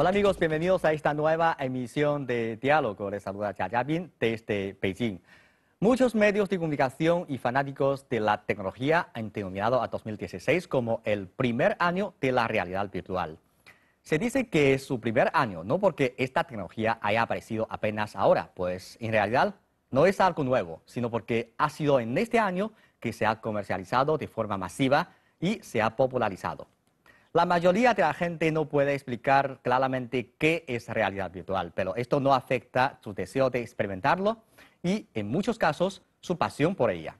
Hola amigos, bienvenidos a esta nueva emisión de Diálogo. Les saluda Chayabin desde Beijing. Muchos medios de comunicación y fanáticos de la tecnología han denominado a 2016 como el primer año de la realidad virtual. Se dice que es su primer año, no porque esta tecnología haya aparecido apenas ahora, pues en realidad no es algo nuevo, sino porque ha sido en este año que se ha comercializado de forma masiva y se ha popularizado. La mayoría de la gente no puede explicar claramente qué es realidad virtual, pero esto no afecta su deseo de experimentarlo y, en muchos casos, su pasión por ella.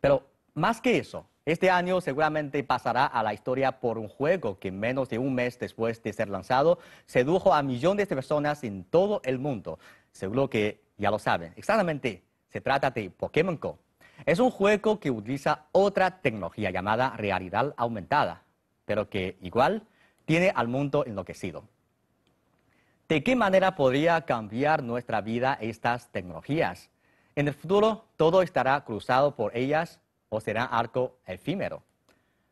Pero más que eso, este año seguramente pasará a la historia por un juego que menos de un mes después de ser lanzado sedujo a millones de personas en todo el mundo. Seguro que ya lo saben. Exactamente, se trata de Pokémon Go. Es un juego que utiliza otra tecnología llamada realidad aumentada pero que igual tiene al mundo enloquecido. ¿De qué manera podría cambiar nuestra vida estas tecnologías? En el futuro, todo estará cruzado por ellas o será arco efímero.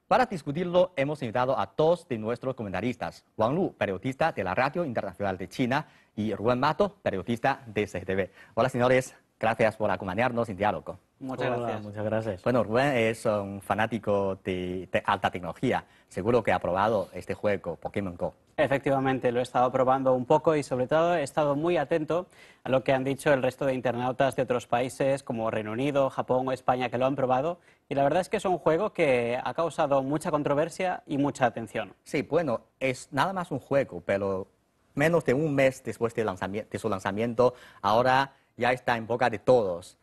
Para discutirlo, hemos invitado a dos de nuestros comentaristas, Wang Lu, periodista de la Radio Internacional de China, y Ruan Mato, periodista de CGTV. Hola, señores. Gracias por acompañarnos en diálogo. Muchas gracias. Bueno, Rubén es un fanático de, alta tecnología. Seguro que ha probado este juego, Pokémon Go. Efectivamente, lo he estado probando un poco y sobre todo he estado muy atento a lo que han dicho el resto de internautas de otros países como Reino Unido, Japón o España que lo han probado. Y la verdad es que es un juego que ha causado mucha controversia y mucha atención. Sí, bueno, es nada más un juego, pero menos de un mes después de su lanzamiento, ahora ya está en boca de todos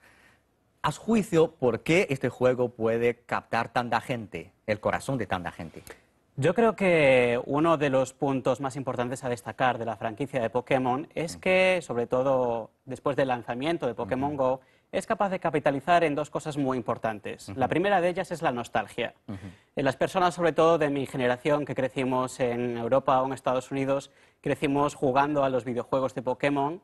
a juicio, ¿por qué este juego puede captar tanta gente, el corazón de tanta gente? Yo creo que uno de los puntos más importantes a destacar de la franquicia de Pokémon es que, sobre todo después del lanzamiento de Pokémon Go, es capaz de capitalizar en dos cosas muy importantes. La primera de ellas es la nostalgia. Eh, las personas, sobre todo de mi generación, que crecimos en Europa o en Estados Unidos, crecimos jugando a los videojuegos de Pokémon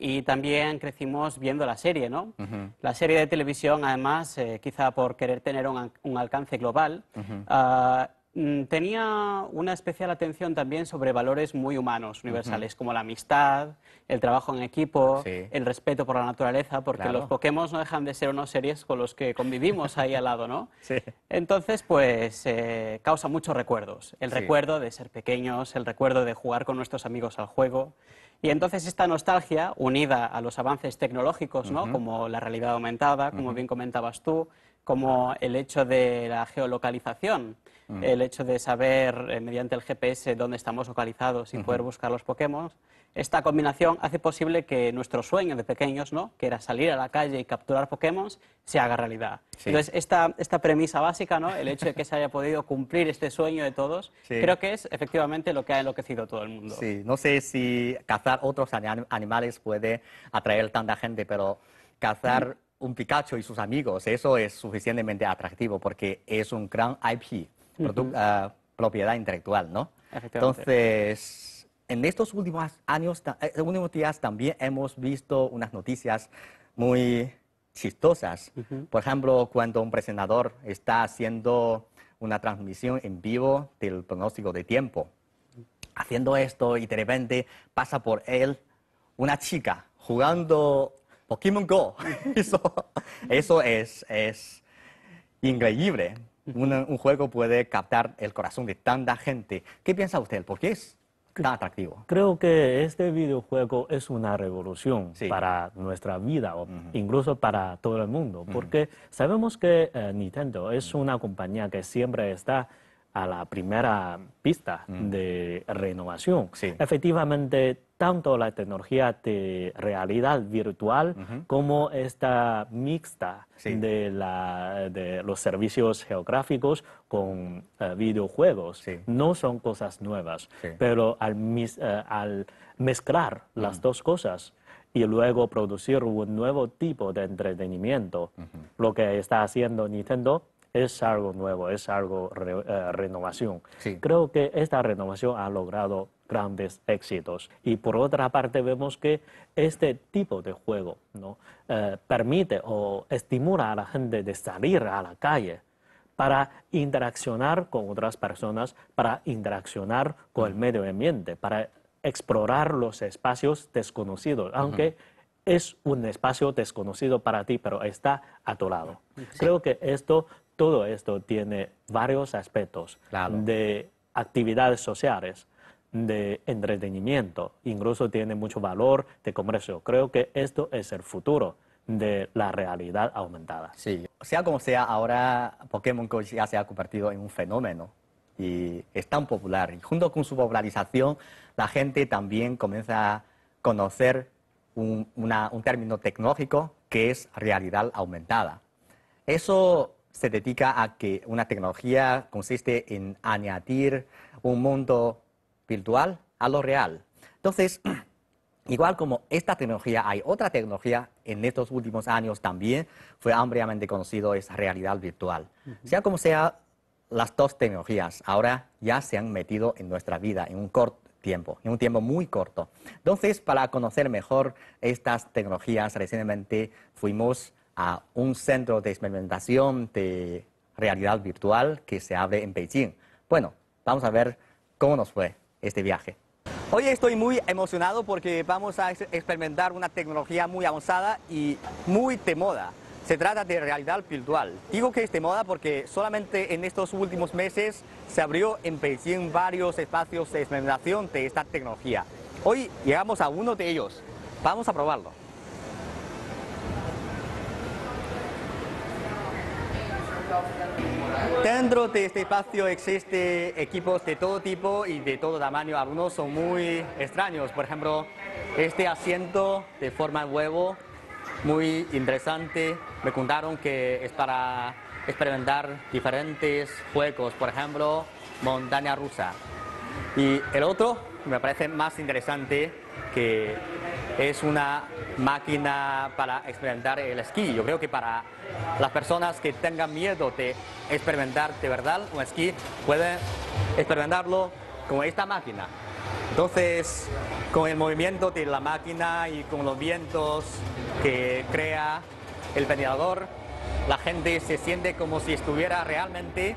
y también crecimos viendo la serie, ¿no? La serie de televisión, además, eh, quizá por querer tener un, alcance global, ah, mm, tenía una especial atención también sobre valores muy humanos, universales, como la amistad, el trabajo en equipo, el respeto por la naturaleza, porque los Pokémon no dejan de ser unos series con los que convivimos ahí al lado, ¿no? Entonces, pues, eh, causa muchos recuerdos. El recuerdo de ser pequeños, el recuerdo de jugar con nuestros amigos al juego y entonces esta nostalgia, unida a los avances tecnológicos, ¿no? como la realidad aumentada, como bien comentabas tú, como el hecho de la geolocalización, mm. el hecho de saber eh, mediante el GPS dónde estamos localizados y poder buscar los Pokémon, esta combinación hace posible que nuestro sueño de pequeños, ¿no? que era salir a la calle y capturar Pokémon, se haga realidad. Entonces, esta, esta premisa básica, ¿no? el hecho de que se haya podido cumplir este sueño de todos, creo que es efectivamente lo que ha enloquecido todo el mundo. Sí, no sé si cazar otros animales puede atraer tanta gente, pero cazar un Pikachu y sus amigos, eso es suficientemente atractivo porque es un gran IP, ah, propiedad intelectual, ¿no? Entonces en estos últimos años, eh, últimos días también hemos visto unas noticias muy chistosas. Por ejemplo, cuando un presentador está haciendo una transmisión en vivo del pronóstico de tiempo, haciendo esto y de repente pasa por él una chica jugando Pokémon Go. eso, es, increíble. un juego puede captar el corazón de tanta gente. ¿Qué piensa usted? ¿Por qué es? atractivo. Creo que este videojuego es una revolución para nuestra vida, o incluso para todo el mundo, porque sabemos que eh, Nintendo es una compañía que siempre está a la primera pista mm. de renovación. Efectivamente, tanto la tecnología de realidad virtual como esta mixta de, los servicios geográficos con eh, videojuegos no son cosas nuevas, pero al, eh, al mezclar las mm. dos cosas, y luego producir un nuevo tipo de entretenimiento. Lo que está haciendo Nintendo es algo nuevo, es algo eh, renovación. Creo que esta renovación ha logrado grandes éxitos. Y por otra parte vemos que este tipo de juego ¿no? Eh, permite o estimula a la gente de salir a la calle para interaccionar con otras personas, para interaccionar con el medio ambiente, para explorar los espacios desconocidos, aunque es un espacio desconocido para ti, pero está a tu lado. Creo que esto todo esto tiene varios aspectos de actividades sociales, de entretenimiento, incluso tiene mucho valor de comercio. Creo que esto es el futuro de la realidad aumentada. Sí, sea como sea, ahora Pokémon Go ya se ha convertido en un fenómeno y es tan popular. Y junto con su popularización, la gente también comienza a conocer un, un término tecnológico que es realidad aumentada. Eso se dedica a que una tecnología consiste en añadir un mundo virtual a lo real. Entonces, igual como esta tecnología, hay otra tecnología en estos últimos años también, fue ampliamente conocido, es realidad virtual. Sea como sea, las dos tecnologías ahora ya se han metido en nuestra vida en un corto tiempo, en un tiempo muy corto. Entonces, para conocer mejor estas tecnologías, recientemente fuimos a un centro de experimentación de realidad virtual que se abre en Beijing. Bueno, vamos a ver cómo nos fue este viaje. Hoy estoy muy emocionado porque vamos a experimentar una tecnología muy avanzada y muy de moda. Se trata de realidad virtual. Digo que es de moda porque solamente en estos últimos meses se abrió en Beijing varios espacios de experimentación de esta tecnología. Hoy llegamos a uno de ellos. Vamos a probarlo. Dentro de este espacio existen equipos de todo tipo y de todo tamaño. Algunos son muy extraños. Por ejemplo, este asiento de forma de huevo, muy interesante. Me contaron que es para experimentar diferentes juegos. Por ejemplo, montaña rusa. Y el otro me parece más interesante que es una máquina para experimentar el esquí. Yo creo que para las personas que tengan miedo de experimentar de verdad un esquí, pueden experimentarlo con esta máquina. Entonces, con el movimiento de la máquina y con los vientos que crea el ventilador, la gente se siente como si estuviera realmente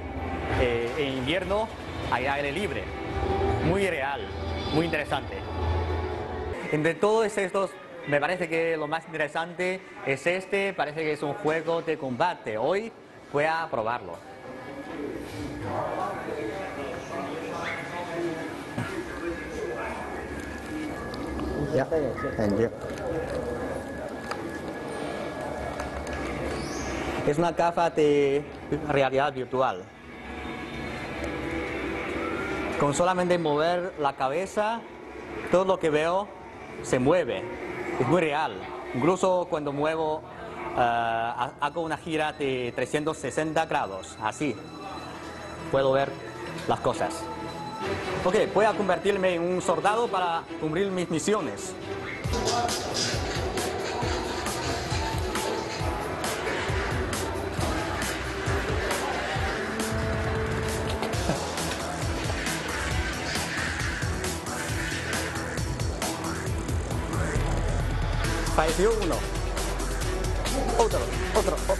eh, en invierno, hay aire libre. Muy real, muy interesante. Entre todos estos, me parece que lo más interesante es este, parece que es un juego de combate. Hoy voy a probarlo. Es una caja de realidad virtual. Con solamente mover la cabeza, todo lo que veo se mueve, es muy real. Incluso cuando muevo, eh, hago una gira de 360 grados, así, puedo ver las cosas. Ok, voy a convertirme en un soldado para cumplir mis misiones. dio uno. Otro, otro, otro.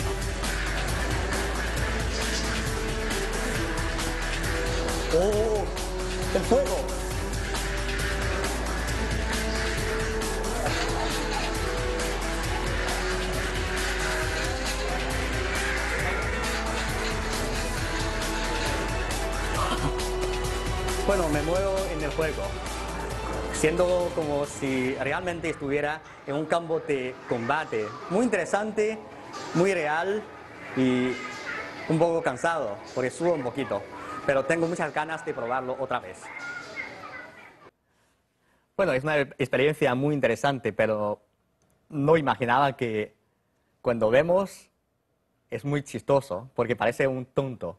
¡Oh! ¡El fuego! Bueno, me muevo en el juego siendo como si realmente estuviera en un campo de combate. Muy interesante, muy real y un poco cansado, porque subo un poquito, pero tengo muchas ganas de probarlo otra vez. Bueno, es una experiencia muy interesante, pero no imaginaba que cuando vemos es muy chistoso, porque parece un tonto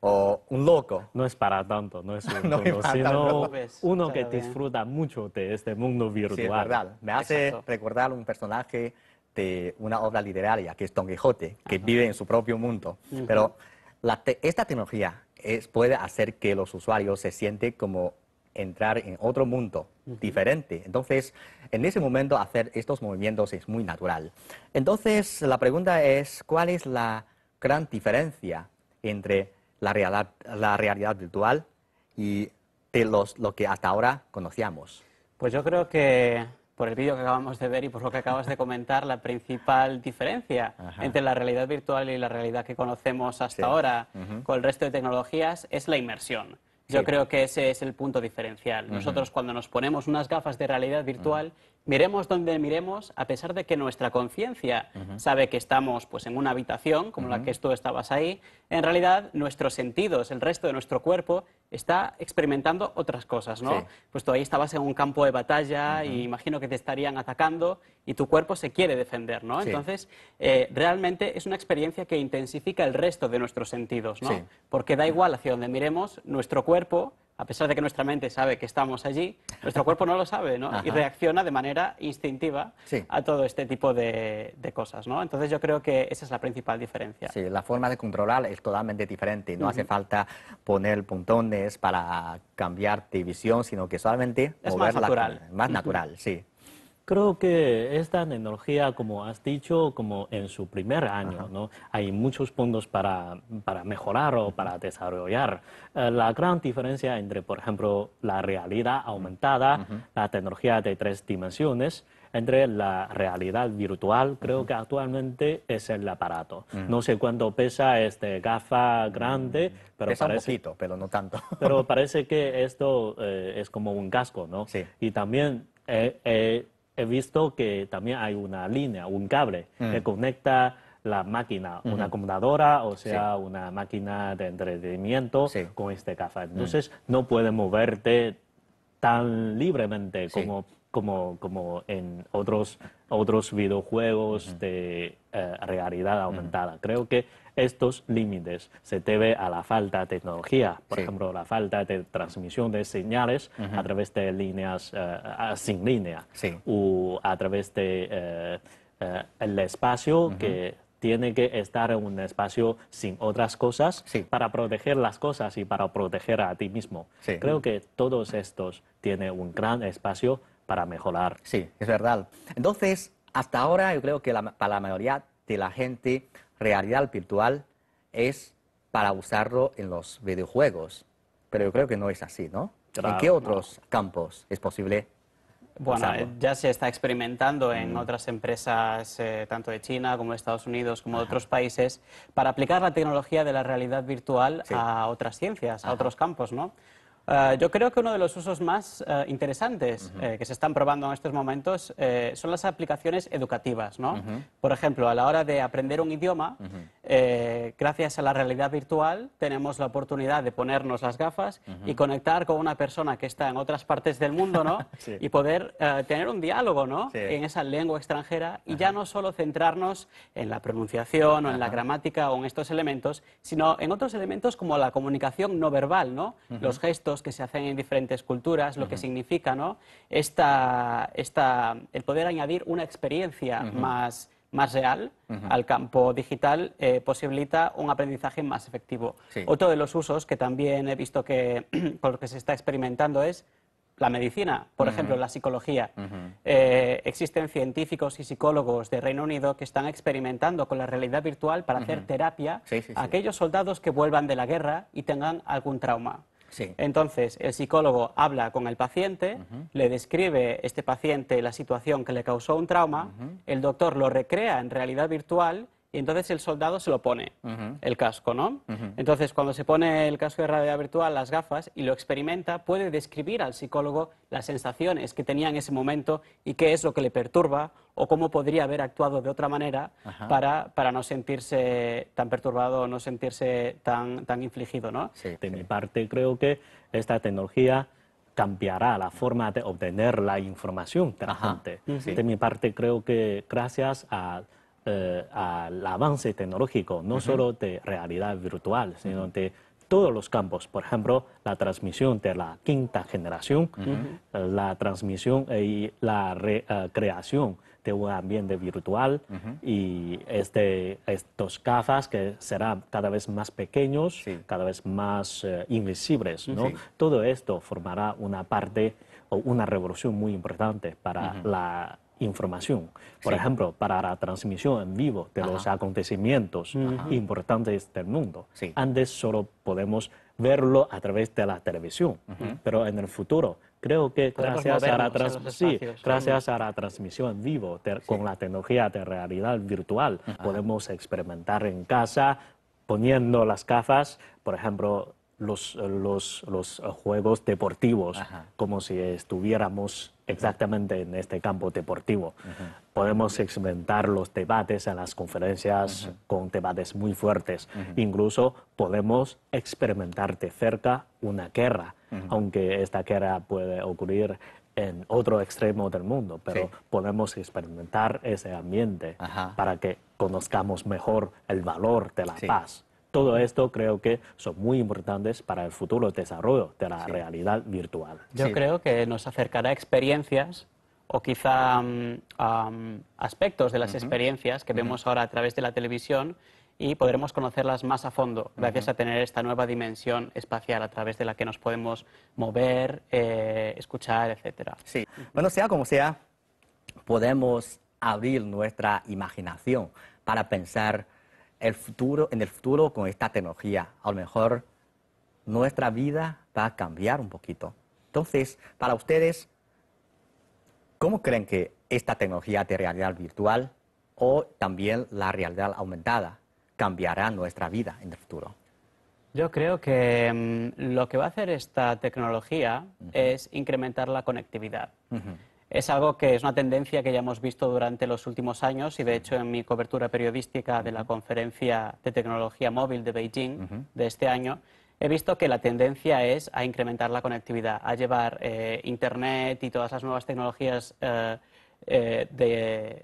o un loco. No es para tanto, no es sino uno que disfruta mucho de este mundo virtual. Me hace recordar un personaje de una obra literaria, que es Don Quijote, que vive en su propio mundo. Pero esta tecnología puede hacer que los usuarios se sienten como entrar en otro mundo diferente. Entonces, en ese momento hacer estos movimientos es muy natural. Entonces, la pregunta es, ¿cuál es la gran diferencia entre la realidad, la realidad virtual y de lo que hasta ahora conocíamos? Pues yo creo que por el vídeo que acabamos de ver y por lo que acabas de comentar, la principal diferencia entre la realidad virtual y la realidad que conocemos hasta ahora con el resto de tecnologías es la inmersión. Yo creo que ese es el punto diferencial. Nosotros cuando nos ponemos unas gafas de realidad virtual, miremos donde miremos, a pesar de que nuestra conciencia sabe que estamos pues, en una habitación como la que tú estabas ahí, en realidad nuestros sentidos, el resto de nuestro cuerpo, está experimentando otras cosas, ¿no? Pues tú ahí estabas en un campo de batalla y imagino que te estarían atacando y tu cuerpo se quiere defender, ¿no? Entonces, eh, realmente es una experiencia que intensifica el resto de nuestros sentidos, ¿no? Porque da igual hacia donde miremos, nuestro cuerpo a pesar de que nuestra mente sabe que estamos allí, nuestro cuerpo no lo sabe, Y reacciona de manera instintiva a todo este tipo de, cosas, Entonces yo creo que esa es la principal diferencia. Sí, la forma de controlar es totalmente diferente. No hace falta poner puntones para cambiar de visión, sino que solamente... Es más natural. más natural, sí. Creo que esta tecnología, como has dicho, como en su primer año, ¿no? hay muchos puntos para, mejorar o para desarrollar. Eh, la gran diferencia entre, por ejemplo, la realidad aumentada, la tecnología de tres dimensiones, entre la realidad virtual, creo que actualmente es el aparato. No sé cuánto pesa este gafa grande, mm, pero parece... pero no tanto. pero parece que esto eh, es como un casco, ¿no? Sí. Y también... Eh, he visto que también hay una línea, un cable que mm. conecta la máquina, una acomodadora, o sea, una máquina de entretenimiento con este café. Mm. Entonces, no puede moverte tan libremente como como, en otros, otros videojuegos de eh, realidad aumentada. Creo que estos límites se deben a la falta de tecnología, por ejemplo, la falta de transmisión de señales a través de líneas eh, sin línea o a través de eh, el espacio que tiene que estar en un espacio sin otras cosas para proteger las cosas y para proteger a ti mismo. Creo que todos estos tienen un gran espacio para mejorar. Sí, es verdad. Entonces, hasta ahora yo creo que para la mayoría de la gente, realidad virtual es para usarlo en los videojuegos. Pero yo creo que no es así, ¿no? ¿En qué otros campos es posible bueno, ya se está experimentando en mm. otras empresas, eh, tanto de China como de Estados Unidos, como de otros países, para aplicar la tecnología de la realidad virtual a otras ciencias, a otros campos, ¿no? Ah, yo creo que uno de los usos más eh, interesantes eh, que se están probando en estos momentos eh, son las aplicaciones educativas. ¿no? Por ejemplo, a la hora de aprender un idioma, eh, gracias a la realidad virtual tenemos la oportunidad de ponernos las gafas y conectar con una persona que está en otras partes del mundo, ¿no? Y poder eh, tener un diálogo, ¿no? En esa lengua extranjera y ya no solo centrarnos en la pronunciación o en la gramática o en estos elementos, sino en otros elementos como la comunicación no verbal, ¿no? Los gestos que se hacen en diferentes culturas, lo que significa, ¿no? Esta, esta, el poder añadir una experiencia más más real al campo digital eh, posibilita un aprendizaje más efectivo. Otro de los usos que también he visto que que se está experimentando es la medicina, por ejemplo, la psicología. Eh, existen científicos y psicólogos de Reino Unido que están experimentando con la realidad virtual para hacer terapia a aquellos soldados que vuelvan de la guerra y tengan algún trauma. Entonces, el psicólogo habla con el paciente, le describe este paciente la situación que le causó un trauma, el doctor lo recrea en realidad virtual y entonces el soldado se lo pone, el casco, ¿no? Entonces, cuando se pone el casco de realidad virtual, las gafas, y lo experimenta, puede describir al psicólogo las sensaciones que tenía en ese momento y qué es lo que le perturba o cómo podría haber actuado de otra manera para, para, no sentirse tan perturbado, no sentirse tan, tan infligido, ¿no? Sí. De mi parte, creo que esta tecnología cambiará la forma de obtener la información de la gente. De mi parte, creo que gracias a eh, al avance tecnológico, no solo de realidad virtual, sino de todos los campos. Por ejemplo, la transmisión de la quinta generación, la transmisión y la recreación eh, creación de un ambiente virtual y este, estos gafas que serán cada vez más pequeños, cada vez más eh, invisibles. ¿no? Todo esto formará una parte o una revolución muy importante para la información. Por ejemplo, para la transmisión en vivo de los acontecimientos importantes del mundo. Antes solo podemos verlo a través de la televisión, pero en el futuro creo que gracias a, la transmisión en vivo con la tecnología de realidad virtual podemos experimentar en casa poniendo las gafas, por ejemplo, los juegos deportivos como si estuviéramos exactamente en este campo deportivo. Podemos experimentar los debates en las conferencias con debates muy fuertes. Incluso podemos experimentar de cerca una guerra, aunque esta guerra puede ocurrir en otro extremo del mundo, pero podemos experimentar ese ambiente para que conozcamos mejor el valor de la paz. Todo esto creo que son muy importantes para el futuro desarrollo de la realidad virtual. Yo creo que nos acercará a experiencias o quizá mm, aspectos de las experiencias que vemos ahora a través de la televisión y podremos conocerlas más a fondo gracias a tener esta nueva dimensión espacial a través de la que nos podemos mover, eh, escuchar, etc. Sí, bueno, sea como sea, podemos abrir nuestra imaginación para pensar el futuro, en el futuro con esta tecnología, a lo mejor nuestra vida va a cambiar un poquito. Entonces, para ustedes, ¿cómo creen que esta tecnología de realidad virtual o también la realidad aumentada cambiará nuestra vida en el futuro? Yo creo que mm, lo que va a hacer esta tecnología es incrementar la conectividad. Es algo que es una tendencia que ya hemos visto durante los últimos años y de hecho en mi cobertura periodística de la conferencia de tecnología móvil de Beijing de este año he visto que la tendencia es a incrementar la conectividad, a llevar eh, Internet y todas las nuevas tecnologías eh, eh,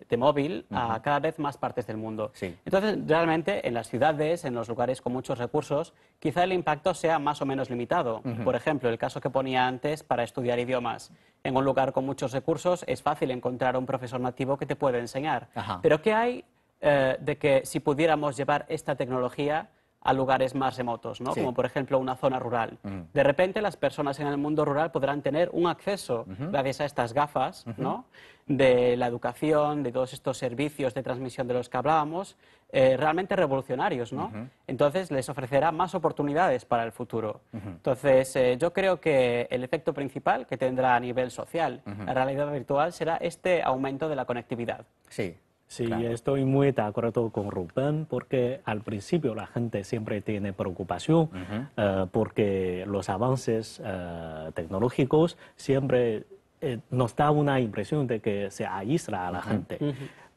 de, móvil a cada vez más partes del mundo. Entonces, realmente, en las ciudades, en los lugares con muchos recursos, quizá el impacto sea más o menos limitado. Por ejemplo, el caso que ponía antes para estudiar idiomas. En un lugar con muchos recursos es fácil encontrar un profesor nativo que te puede enseñar. Pero ¿qué hay eh, de que si pudiéramos llevar esta tecnología a lugares más remotos, ¿no? como por ejemplo una zona rural. Mm. De repente las personas en el mundo rural podrán tener un acceso gracias a estas gafas ¿no? de la educación, de todos estos servicios de transmisión de los que hablábamos, eh, realmente revolucionarios. ¿no? Entonces les ofrecerá más oportunidades para el futuro. Entonces eh, yo creo que el efecto principal que tendrá a nivel social la realidad virtual será este aumento de la conectividad. Sí. Sí, estoy muy de acuerdo con Rubén porque al principio la gente siempre tiene preocupación eh, porque los avances eh, tecnológicos siempre eh, nos da una impresión de que se aísla a la gente,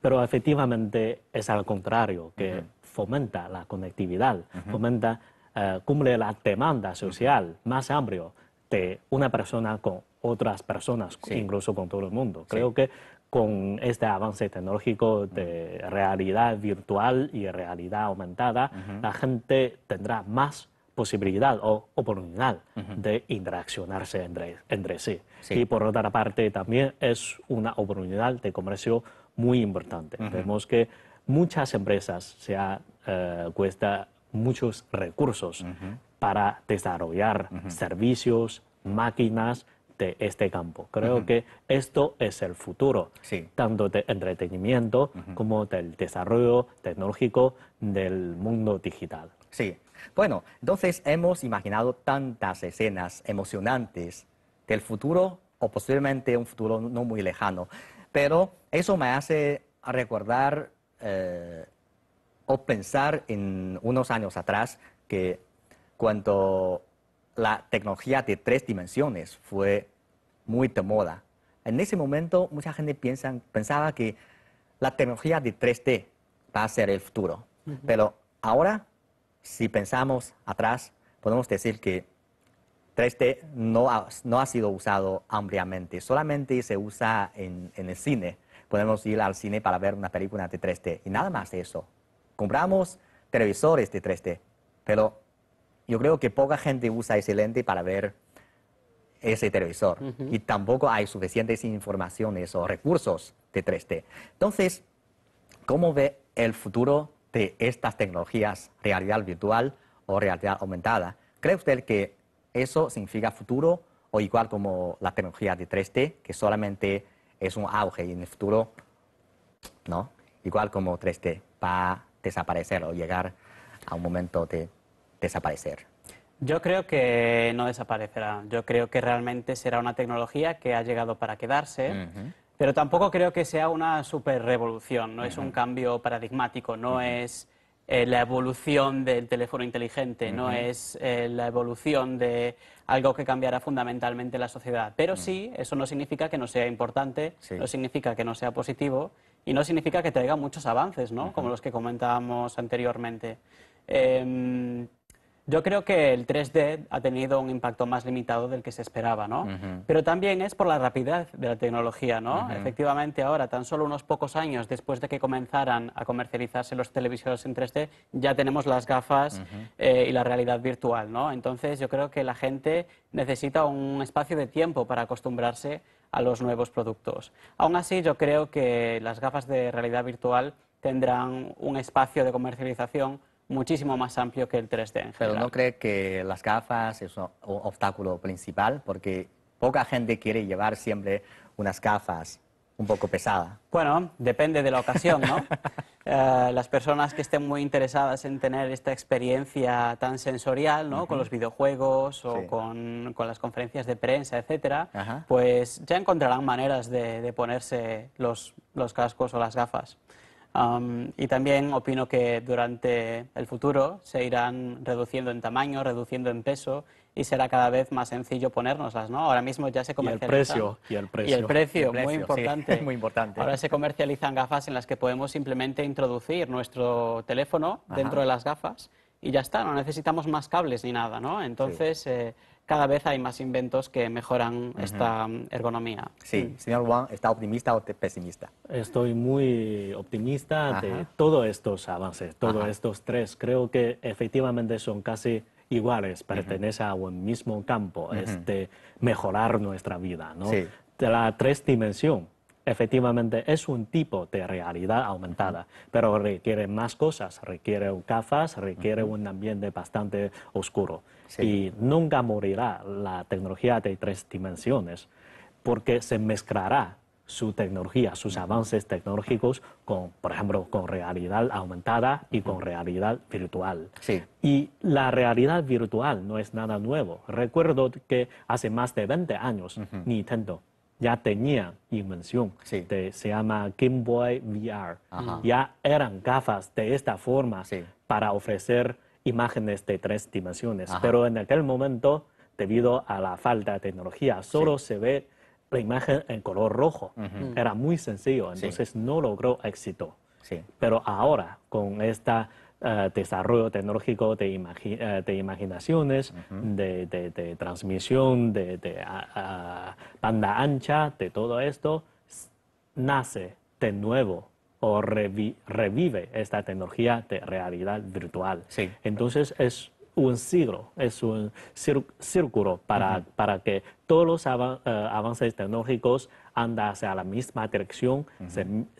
pero efectivamente es al contrario, que fomenta la conectividad, fomenta, cumple la demanda social más amplio de una persona con otras personas, incluso con todo el mundo. Creo que con este avance tecnológico de realidad virtual y realidad aumentada, la gente tendrá más posibilidad o oportunidad de interaccionarse entre, sí. Y por otra parte, también es una oportunidad de comercio muy importante. Vemos que muchas empresas se eh, cuesta muchos recursos para desarrollar servicios, máquinas, de este campo. Creo que esto es el futuro, tanto de entretenimiento como del desarrollo tecnológico del mundo digital. Sí, bueno, entonces hemos imaginado tantas escenas emocionantes del futuro o posiblemente un futuro no muy lejano, pero eso me hace recordar eh, o pensar en unos años atrás que cuando la tecnología de tres dimensiones fue muy de moda. En ese momento mucha gente pensaba que la tecnología de 3D va a ser el futuro. Pero ahora, si pensamos atrás, podemos decir que 3D no ha, sido usado ampliamente, solamente se usa en, en el cine. Podemos ir al cine para ver una película de 3D y nada más de eso. Compramos televisores de 3D, pero yo creo que poca gente usa ese lente para ver ese televisor y tampoco hay suficientes informaciones o recursos de 3D. Entonces, ¿cómo ve el futuro de estas tecnologías, realidad virtual o realidad aumentada? ¿Cree usted que eso significa futuro o igual como la tecnología de 3D, que solamente es un auge y en el futuro, ¿no? Igual como 3D, va a desaparecer o llegar a un momento de desaparecer? Yo creo que no desaparecerá. Yo creo que realmente será una tecnología que ha llegado para quedarse. Pero tampoco creo que sea una super revolución, no es un cambio paradigmático, no es eh, la evolución del teléfono inteligente, no es eh, la evolución de algo que cambiará fundamentalmente la sociedad. Pero sí, eso no significa que no sea importante, no significa que no sea positivo y no significa que traiga muchos avances, ¿no? Como los que comentábamos anteriormente. Em, yo creo que el 3D ha tenido un impacto más limitado del que se esperaba, ¿no? Pero también es por la rapidez de la tecnología, ¿no? Efectivamente, ahora, tan solo unos pocos años después de que comenzaran a comercializarse los televisores en 3D, ya tenemos las gafas eh, y la realidad virtual, ¿no? Entonces, yo creo que la gente necesita un espacio de tiempo para acostumbrarse a los nuevos productos. Aún así, yo creo que las gafas de realidad virtual tendrán un espacio de comercialización muchísimo más amplio que el 3D. Pero no cree que las gafas es un obstáculo principal porque poca gente quiere llevar siempre unas gafas un poco pesadas. Bueno, depende de la ocasión, ¿no? Eh, las personas que estén muy interesadas en tener esta experiencia tan sensorial, ¿no? Con los videojuegos o con, las conferencias de prensa, etcétera, pues ya encontrarán maneras de, ponerse los cascos o las gafas y también opino que durante el futuro se irán reduciendo en tamaño, reduciendo en peso y será cada vez más sencillo ponérnoslas, ¿no? Ahora mismo ya se comercializan... Y el precio. Y el precio, muy importante. Ahora se comercializan gafas en las que podemos simplemente introducir nuestro teléfono dentro de las gafas y ya está, no necesitamos más cables ni nada, Entonces... Eh, cada vez hay más inventos que mejoran esta mm, ergonomía. Sí, mm. señor Wang, ¿está optimista o pesimista? Estoy muy optimista de todos estos avances, todos estos tres. Creo que efectivamente son casi iguales, pertenece a un mismo campo, de este, mejorar nuestra vida, ¿no? la tres dimensión, efectivamente es un tipo de realidad aumentada, pero requiere más cosas, requiere gafas, requiere un ambiente bastante oscuro y nunca morirá la tecnología de tres dimensiones porque se mezclará su tecnología, sus avances tecnológicos con, por ejemplo, con realidad aumentada y con realidad virtual. Sí. Y la realidad virtual no es nada nuevo. Recuerdo que hace más de 20 años Nintendo ya tenía invención, se llama Game Boy VR. Ya eran gafas de esta forma para ofrecer imágenes de tres dimensiones, pero en aquel momento, debido a la falta de tecnología, solo se ve la imagen en color rojo. Era muy sencillo, entonces no logró éxito. Pero ahora, con este desarrollo tecnológico de, eh, imaginaciones, de, transmisión, de, banda ancha, de todo esto, nace de nuevo o revive esta tecnología de realidad virtual. Sí. Entonces es un siglo, es un círculo para, para que todos los eh, avances tecnológicos andan hacia la misma dirección,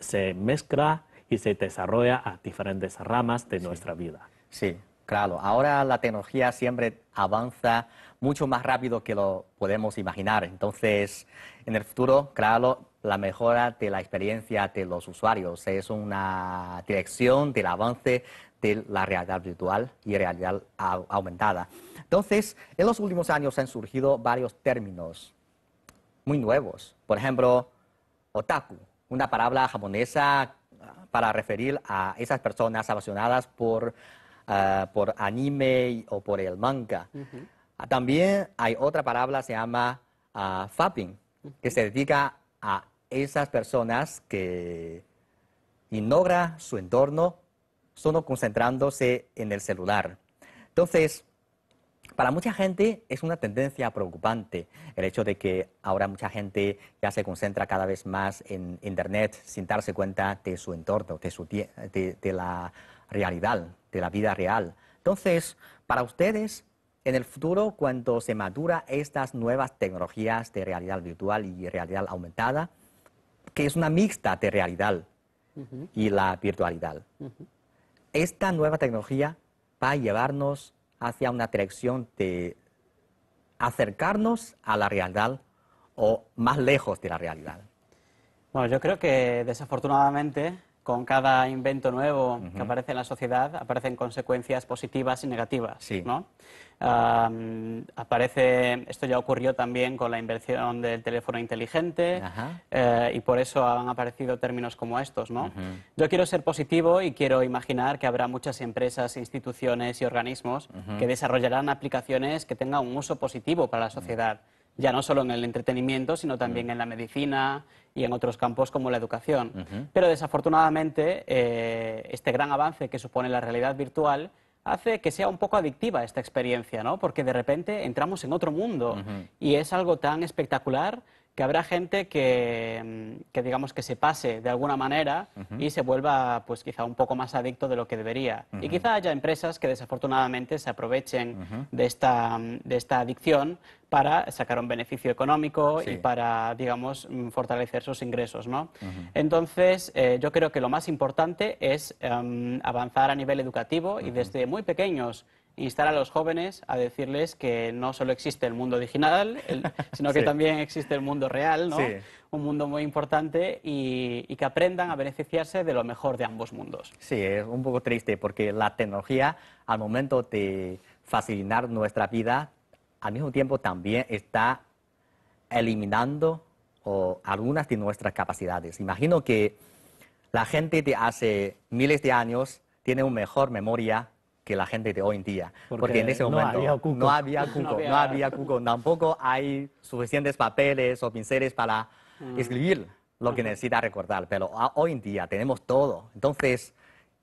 se, mezcla y se desarrolla a diferentes ramas de nuestra vida. Sí, claro. Ahora la tecnología siempre avanza mucho más rápido que lo podemos imaginar. Entonces, en el futuro, claro, la mejora de la experiencia de los usuarios. Es una dirección del avance de la realidad virtual y realidad aumentada. Entonces, en los últimos años han surgido varios términos muy nuevos. Por ejemplo, otaku, una palabra japonesa ah, para referir a esas personas apasionadas por, ah, por anime o por el manga. Ah, también hay otra palabra, se llama fapping, que se dedica a esas personas que ignoran su entorno solo concentrándose en el celular. Entonces, para mucha gente es una tendencia preocupante el hecho de que ahora mucha gente ya se concentra cada vez más en Internet sin darse cuenta de su entorno, de, la realidad, de la vida real. Entonces, para ustedes, en el futuro, cuando se maduran estas nuevas tecnologías de realidad virtual y realidad aumentada, que es una mixta de realidad y la virtualidad. Esta nueva tecnología va a llevarnos hacia una dirección de acercarnos a la realidad o más lejos de la realidad. Bueno, yo creo que desafortunadamente con cada invento nuevo que aparece en la sociedad, aparecen consecuencias positivas y negativas. esto ya ocurrió también con la inversión del teléfono inteligente eh, y por eso han aparecido términos como estos. ¿no? Yo quiero ser positivo y quiero imaginar que habrá muchas empresas, instituciones y organismos que desarrollarán aplicaciones que tengan un uso positivo para la sociedad ya no solo en el entretenimiento, sino mm. también en la medicina y en otros campos como la educación. Pero desafortunadamente, eh, este gran avance que supone la realidad virtual hace que sea un poco adictiva esta experiencia, ¿no? Porque de repente entramos en otro mundo y es algo tan espectacular que habrá gente mm, que, digamos que se pase de alguna manera y se vuelva pues quizá un poco más adicto de lo que debería. Y quizá haya empresas que desafortunadamente se aprovechen mm, de, esta, adicción para sacar un beneficio económico y para, digamos, mm, fortalecer sus ingresos, ¿no? Entonces, eh, yo creo que lo más importante es em, avanzar a nivel educativo y desde muy pequeños instar a los jóvenes a decirles que no solo existe el mundo digital, sino que también existe el mundo real, un mundo muy importante, y, que aprendan a beneficiarse de lo mejor de ambos mundos. Sí, es un poco triste porque la tecnología, al momento de facilitar nuestra vida, al mismo tiempo también está eliminando algunas de nuestras capacidades. Imagino que la gente de hace miles de años tiene una mejor memoria que la gente de hoy en día. Porque, en ese momento no había cuco, no había, Tampoco hay suficientes papeles o pinceles para mm. escribir lo que necesita recordar. Pero hoy en día tenemos todo. Entonces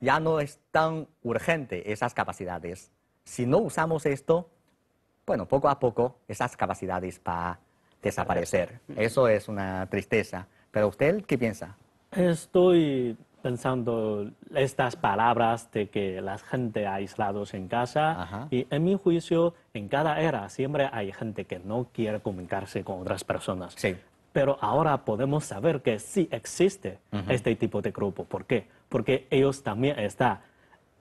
ya no es tan urgente esas capacidades. Si no usamos esto, bueno, poco a poco esas capacidades para desaparecer. Eso es una tristeza. Pero usted, ¿qué piensa? Estoy pensando estas palabras de que la gente aislados en casa y en mi juicio en cada era siempre hay gente que no quiere comunicarse con otras personas. Sí. Pero ahora podemos saber que sí existe este tipo de grupo. ¿Por qué? Porque ellos también están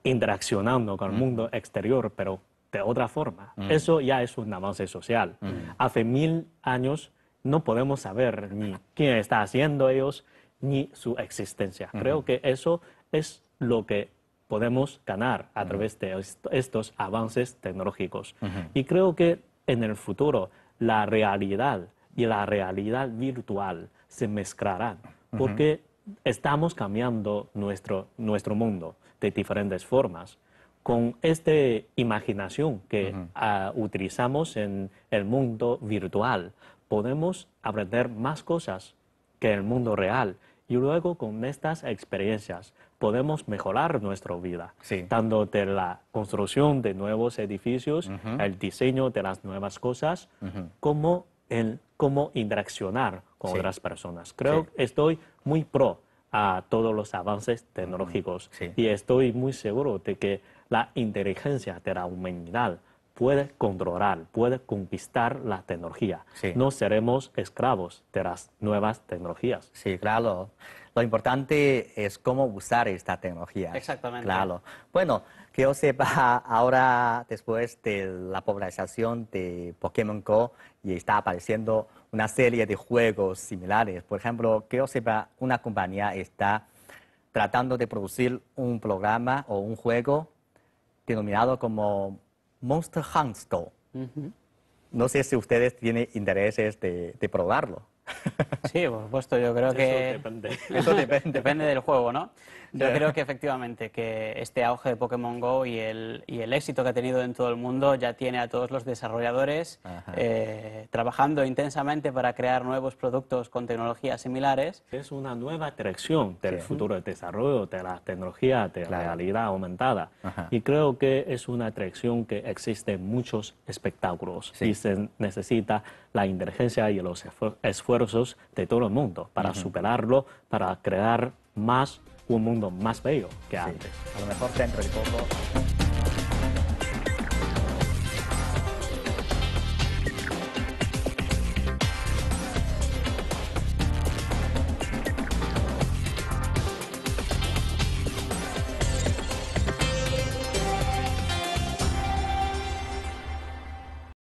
interaccionando con el mundo exterior, pero de otra forma. Eso ya es un avance social. Hace mil años no podemos saber ni quién está haciendo ellos, ni su existencia. Creo que eso es lo que podemos ganar a través de estos avances tecnológicos. Y creo que en el futuro la realidad y la realidad virtual se mezclarán, porque estamos cambiando nuestro, nuestro mundo de diferentes formas. Con esta imaginación que ah, utilizamos en el mundo virtual, podemos aprender más cosas que el mundo real y luego con estas experiencias podemos mejorar nuestra vida, tanto de la construcción de nuevos edificios, el diseño de las nuevas cosas, como el cómo interaccionar con otras personas. Creo que estoy muy pro a todos los avances tecnológicos y estoy muy seguro de que la inteligencia de la humanidad puede controlar, puede conquistar la tecnología. No seremos esclavos de las nuevas tecnologías. Sí, claro. Lo importante es cómo usar esta tecnología. Exactamente. Claro. Bueno, que yo sepa, ahora después de la popularización de Pokémon Go y está apareciendo una serie de juegos similares. Por ejemplo, que yo sepa, una compañía está tratando de producir un programa o un juego denominado como Monster Hunt Store. No sé si ustedes tienen intereses de probarlo. Sí, por supuesto, yo creo que... Eso depende. Eso depende. del juego, ¿no? Yo creo que efectivamente que este auge de Pokémon GO y el, y el éxito que ha tenido en todo el mundo ya tiene a todos los desarrolladores eh, trabajando intensamente para crear nuevos productos con tecnologías similares. Es una nueva atracción del futuro de desarrollo, de la tecnología, de la realidad aumentada. Y creo que es una atracción que existe en muchos espectáculos y se necesita la inteligencia y los esfuerzos de todo el mundo para superarlo, para crear más un mundo más bello que antes. A lo mejor dentro de